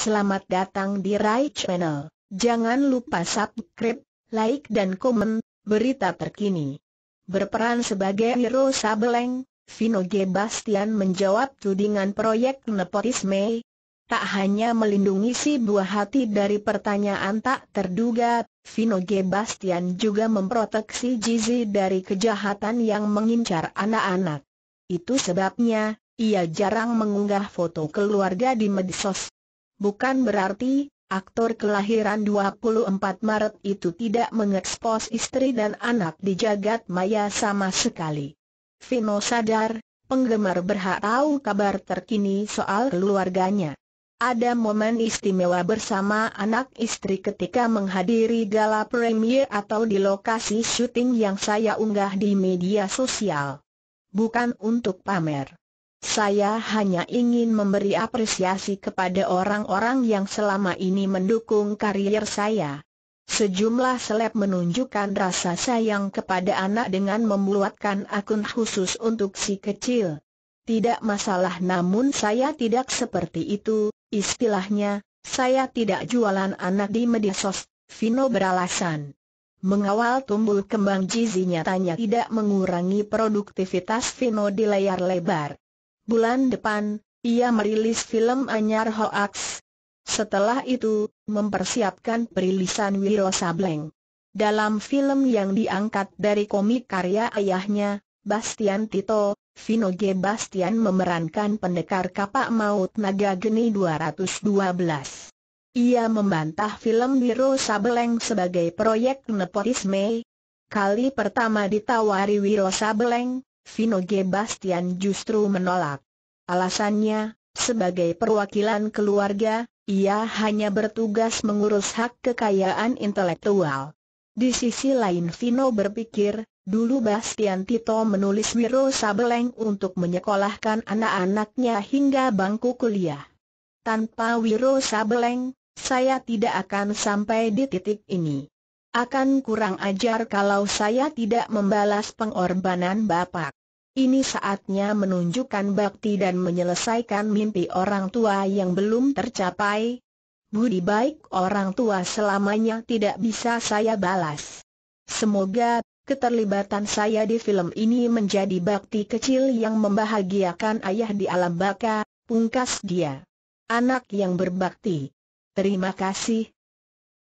Selamat datang di Rai Channel. Jangan lupa subscribe, like dan komen, berita terkini. Berperan sebagai Hero Sableng, Vino G. Bastian menjawab tudingan proyek nepotisme. Tak hanya melindungi si buah hati dari pertanyaan tak terduga, Vino G. Bastian juga memproteksi Jizi dari kejahatan yang mengincar anak-anak. Itu sebabnya, ia jarang mengunggah foto keluarga di medsos. Bukan berarti, aktor kelahiran 24 Maret itu tidak mengekspos istri dan anak di jagat maya sama sekali. Vino sadar, penggemar berhak tahu kabar terkini soal keluarganya. Ada momen istimewa bersama anak istri ketika menghadiri gala premier atau di lokasi syuting yang saya unggah di media sosial. Bukan untuk pamer. Saya hanya ingin memberi apresiasi kepada orang-orang yang selama ini mendukung karier saya. Sejumlah seleb menunjukkan rasa sayang kepada anak dengan membuatkan akun khusus untuk si kecil. Tidak masalah namun saya tidak seperti itu, istilahnya, saya tidak jualan anak di media sos, Vino beralasan. Mengawal tumbuh kembang jizinya tanya tidak mengurangi produktivitas Vino di layar lebar bulan depan, ia merilis film Anyar Hoax. Setelah itu, mempersiapkan perilisan Wiro Sableng. Dalam film yang diangkat dari komik karya ayahnya, Bastian Tito, Vino G. Bastian memerankan pendekar kapak maut naga geni 212. Ia membantah film Wiro Sableng sebagai proyek nepotisme. Kali pertama ditawari Wiro Sableng, Vino G. Bastian justru menolak. Alasannya, sebagai perwakilan keluarga, ia hanya bertugas mengurus hak kekayaan intelektual. Di sisi lain Vino berpikir, dulu Bastian Tito menulis Wiro Sabeleng untuk menyekolahkan anak-anaknya hingga bangku kuliah. Tanpa Wiro Sabeleng, saya tidak akan sampai di titik ini. Akan kurang ajar kalau saya tidak membalas pengorbanan Bapak. Ini saatnya menunjukkan bakti dan menyelesaikan mimpi orang tua yang belum tercapai. Budi baik orang tua selamanya tidak bisa saya balas. Semoga keterlibatan saya di film ini menjadi bakti kecil yang membahagiakan ayah di alam baka, pungkas dia. Anak yang berbakti. Terima kasih,